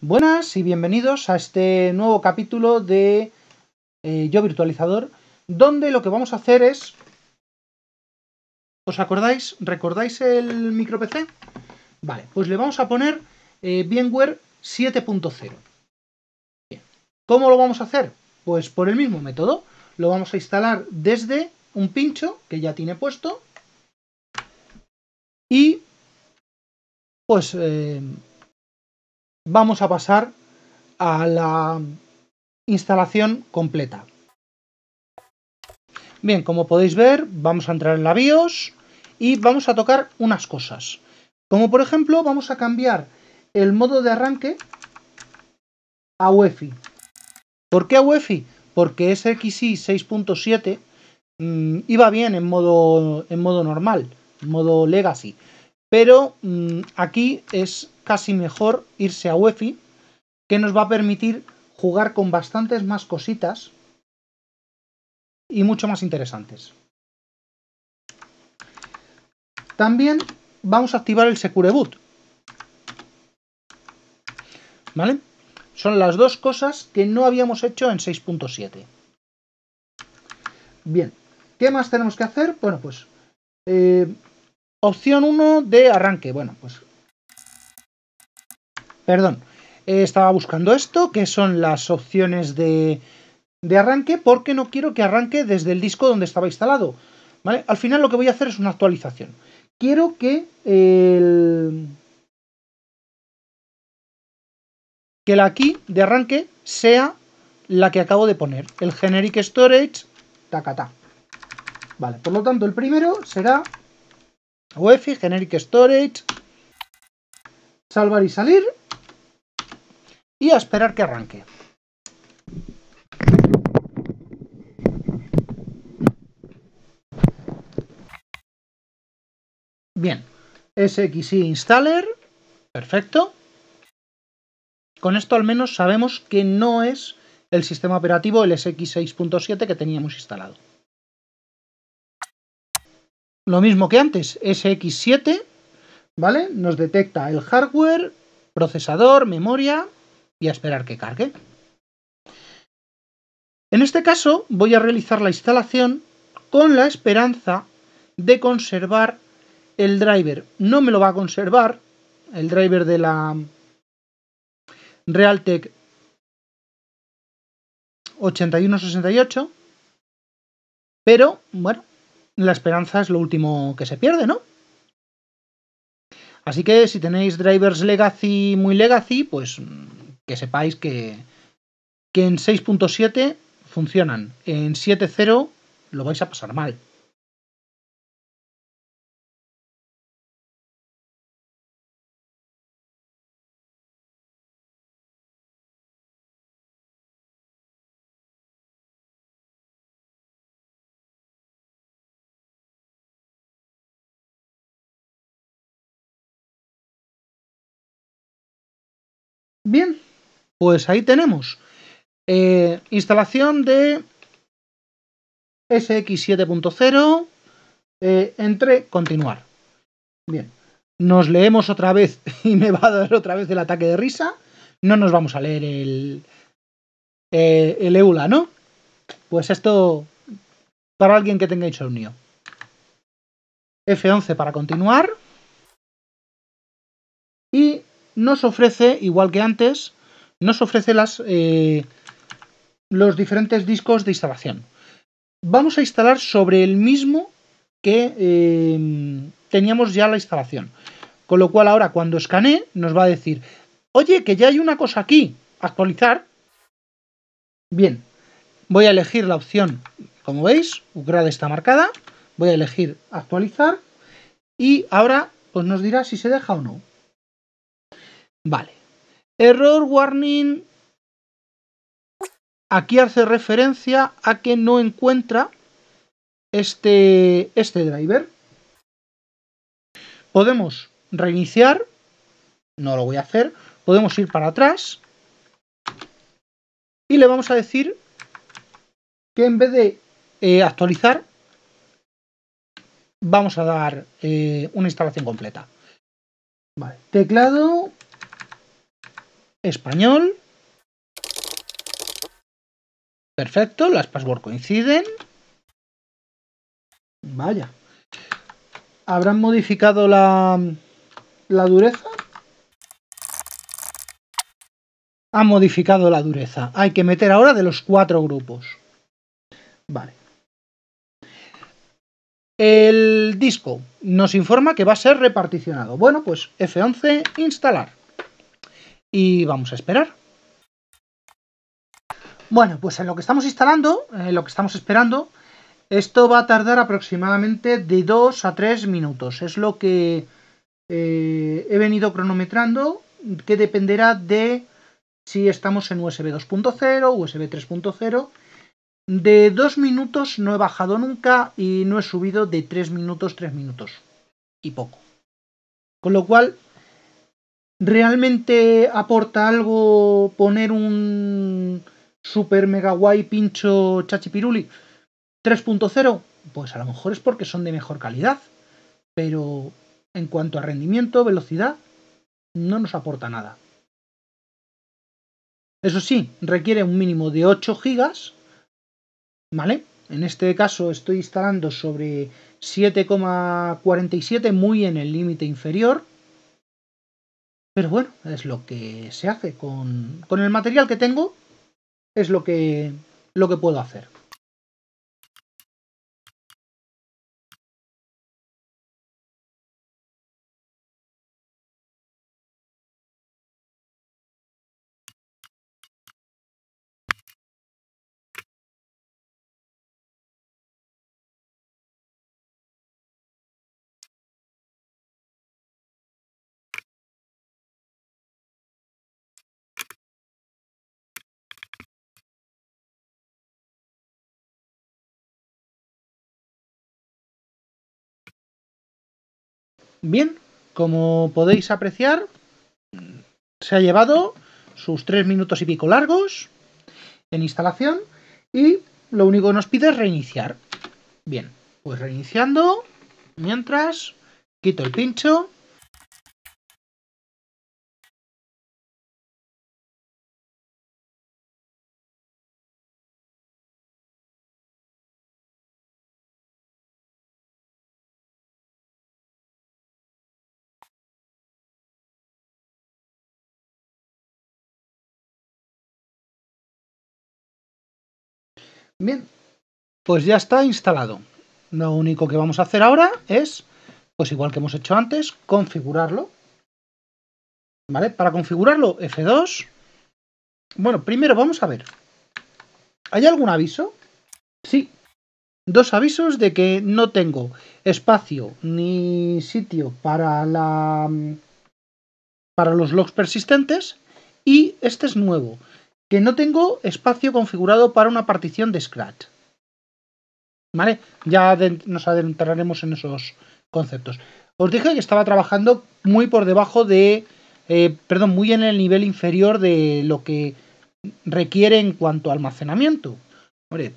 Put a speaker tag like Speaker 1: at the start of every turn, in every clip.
Speaker 1: Buenas y bienvenidos a este nuevo capítulo de eh, Yo Virtualizador, donde lo que vamos a hacer es... ¿Os acordáis? ¿Recordáis el micro PC? Vale, pues le vamos a poner eh, VMware 7.0. ¿Cómo lo vamos a hacer? Pues por el mismo método. Lo vamos a instalar desde un pincho que ya tiene puesto. Y pues eh, vamos a pasar a la instalación completa. Bien, como podéis ver, vamos a entrar en la BIOS y vamos a tocar unas cosas. Como por ejemplo, vamos a cambiar el modo de arranque a UEFI. ¿Por qué a UEFI? Porque SXI 6.7 mm, iba bien en modo, en modo normal, en modo legacy pero mm, aquí es casi mejor irse a UEFI, que nos va a permitir jugar con bastantes más cositas y mucho más interesantes. También vamos a activar el Secure Boot. ¿Vale? Son las dos cosas que no habíamos hecho en 6.7. Bien, ¿qué más tenemos que hacer? Bueno, pues eh, Opción 1 de arranque. Bueno, pues... Perdón. Eh, estaba buscando esto, que son las opciones de, de arranque, porque no quiero que arranque desde el disco donde estaba instalado. ¿vale? Al final lo que voy a hacer es una actualización. Quiero que el... que la aquí de arranque sea la que acabo de poner. El generic storage, tacata. Vale, por lo tanto el primero será UEFI, Generic Storage, salvar y salir y a esperar que arranque. Bien, SXI Installer, perfecto. Con esto al menos sabemos que no es el sistema operativo el SX6.7 que teníamos instalado lo mismo que antes, SX7, ¿vale? Nos detecta el hardware, procesador, memoria y a esperar que cargue. En este caso voy a realizar la instalación con la esperanza de conservar el driver. No me lo va a conservar el driver de la Realtek 8168, pero bueno, la esperanza es lo último que se pierde, ¿no? Así que si tenéis drivers legacy muy legacy, pues mm, que sepáis que, en 6.7 funcionan. En 7.0 lo vais a pasar mal. Bien, pues ahí tenemos. Eh, instalación de SX7.0. Eh, entre continuar. Bien, nos leemos otra vez y me va a dar otra vez el ataque de risa. No nos vamos a leer el, eh, el EULA, ¿no? Pues esto para alguien que tenga hecho mío F11 para continuar nos ofrece, igual que antes, nos ofrece las, eh, los diferentes discos de instalación. Vamos a instalar sobre el mismo que eh, teníamos ya la instalación. Con lo cual ahora cuando escanee nos va a decir, oye, que ya hay una cosa aquí, actualizar. Bien, voy a elegir la opción, como veis, upgrade está marcada, voy a elegir actualizar y ahora os pues nos dirá si se deja o no. Vale. Error warning. Aquí hace referencia a que no encuentra este, este driver. Podemos reiniciar. No lo voy a hacer. Podemos ir para atrás. Y le vamos a decir que en vez de eh, actualizar, vamos a dar eh, una instalación completa. Vale, teclado, español. Perfecto, las passwords coinciden. Vaya. ¿Habrán modificado la, la dureza? Ha modificado la dureza. Hay que meter ahora de los cuatro grupos. Vale. El disco nos informa que va a ser reparticionado. Bueno, pues F11, instalar y vamos a esperar. Bueno, pues en lo que estamos instalando, en lo que estamos esperando, esto va a tardar aproximadamente de 2 a 3 minutos. Es lo que eh, he venido cronometrando, que dependerá de si estamos en USB 2.0, USB 3.0. De 2 minutos no he bajado nunca y no he subido de 3 minutos, 3 minutos y poco. Con lo cual ¿Realmente aporta algo poner un super mega guay pincho chachipiruli 3.0? Pues a lo mejor es porque son de mejor calidad, pero en cuanto a rendimiento, velocidad, no nos aporta nada. Eso sí, requiere un mínimo de 8 GB, ¿vale? En este caso estoy instalando sobre 7,47, muy en el límite inferior, pero bueno, es lo que se hace con, con el material que tengo, es lo que, lo que puedo hacer. Bien, como podéis apreciar, se ha llevado sus tres minutos y pico largos en instalación y lo único que nos pide es reiniciar. Bien, pues reiniciando, mientras quito el pincho Bien, pues ya está instalado. Lo único que vamos a hacer ahora es, pues igual que hemos hecho antes, configurarlo. ¿Vale? Para configurarlo, F2. Bueno, primero vamos a ver. ¿Hay algún aviso? Sí. Dos avisos de que no tengo espacio ni sitio para la para los logs persistentes y este es nuevo que no tengo espacio configurado para una partición de Scratch. ¿Vale? Ya nos adentraremos en esos conceptos. Os dije que estaba trabajando muy por debajo de, eh, perdón, muy en el nivel inferior de lo que requiere en cuanto a almacenamiento.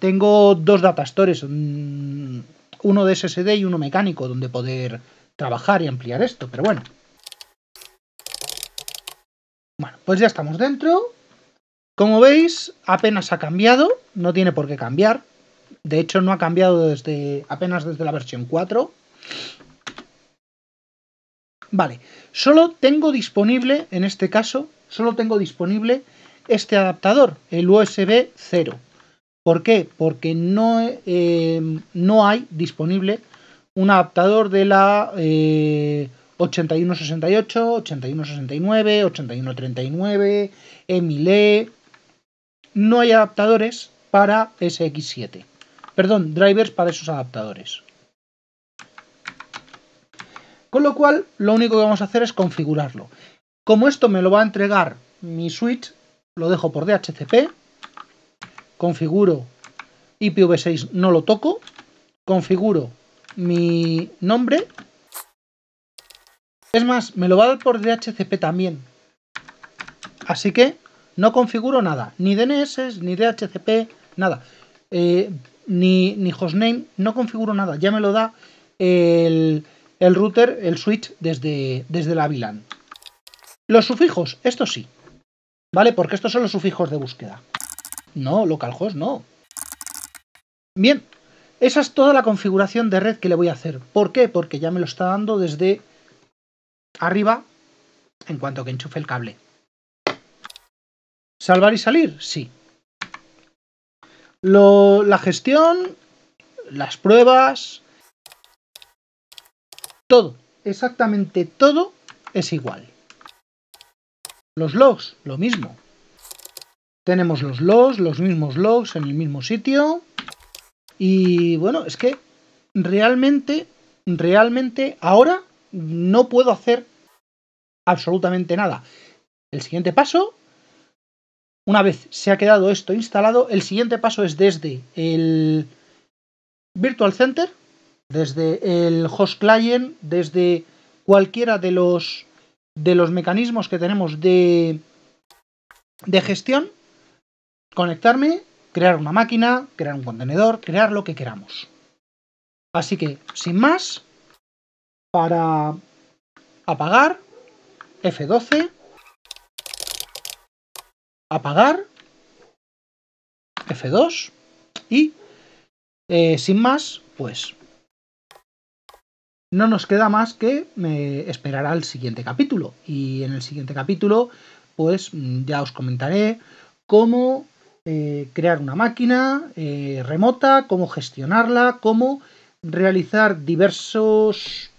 Speaker 1: tengo dos datastores, uno de SSD y uno mecánico, donde poder trabajar y ampliar esto, pero bueno. Bueno, pues ya estamos dentro. Como veis, apenas ha cambiado, no tiene por qué cambiar. De hecho, no ha cambiado desde apenas desde la versión 4. Vale, solo tengo disponible, en este caso, solo tengo disponible este adaptador, el USB 0. ¿Por qué? Porque no, eh, no hay disponible un adaptador de la 8168, 8169, 8139, EMILE, no hay adaptadores para SX7. Perdón, drivers para esos adaptadores. Con lo cual, lo único que vamos a hacer es configurarlo. Como esto me lo va a entregar mi switch, lo dejo por DHCP, configuro IPv6, no lo toco, configuro mi nombre. Es más, me lo va a dar por DHCP también. Así que no configuro nada, ni DNS, ni DHCP, nada. Eh, ni, ni hostname, no configuro nada. Ya me lo da el, router, el switch desde, desde la VLAN. Los sufijos, esto sí. ¿Vale? Porque estos son los sufijos de búsqueda. No, localhost no. Bien, esa es toda la configuración de red que le voy a hacer. ¿Por qué? Porque ya me lo está dando desde arriba en cuanto que enchufe el cable. ¿Salvar y salir? Sí. la gestión, las pruebas, todo, exactamente todo es igual. Los logs, lo mismo. Tenemos los logs, los mismos logs en el mismo sitio. Y bueno, es que realmente, realmente ahora no puedo hacer absolutamente nada. El siguiente paso una vez se ha quedado esto instalado, el siguiente paso es desde el Virtual Center, desde el host client, desde cualquiera de los, de los mecanismos que tenemos de, de gestión, conectarme, crear una máquina, crear un contenedor, crear lo que queramos. Así que, sin más, para apagar, F12, apagar, F2 y eh, sin más, pues no nos queda más que eh, esperar al siguiente capítulo. Y en el siguiente capítulo, pues mm, ya os comentaré cómo eh, crear una máquina remota, cómo gestionarla, cómo realizar diversos...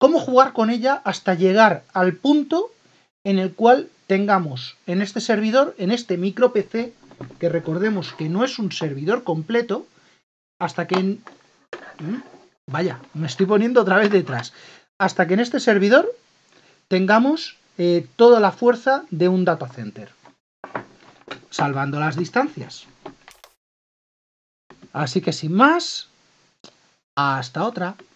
Speaker 1: cómo jugar con ella hasta llegar al punto en el cual tengamos en este servidor, en este micro PC, que recordemos que no es un servidor completo, hasta que... En... ¿Mm? Vaya, me estoy poniendo otra vez detrás. Hasta que en este servidor tengamos eh, toda la fuerza de un data center, salvando las distancias. Así que sin más, hasta otra.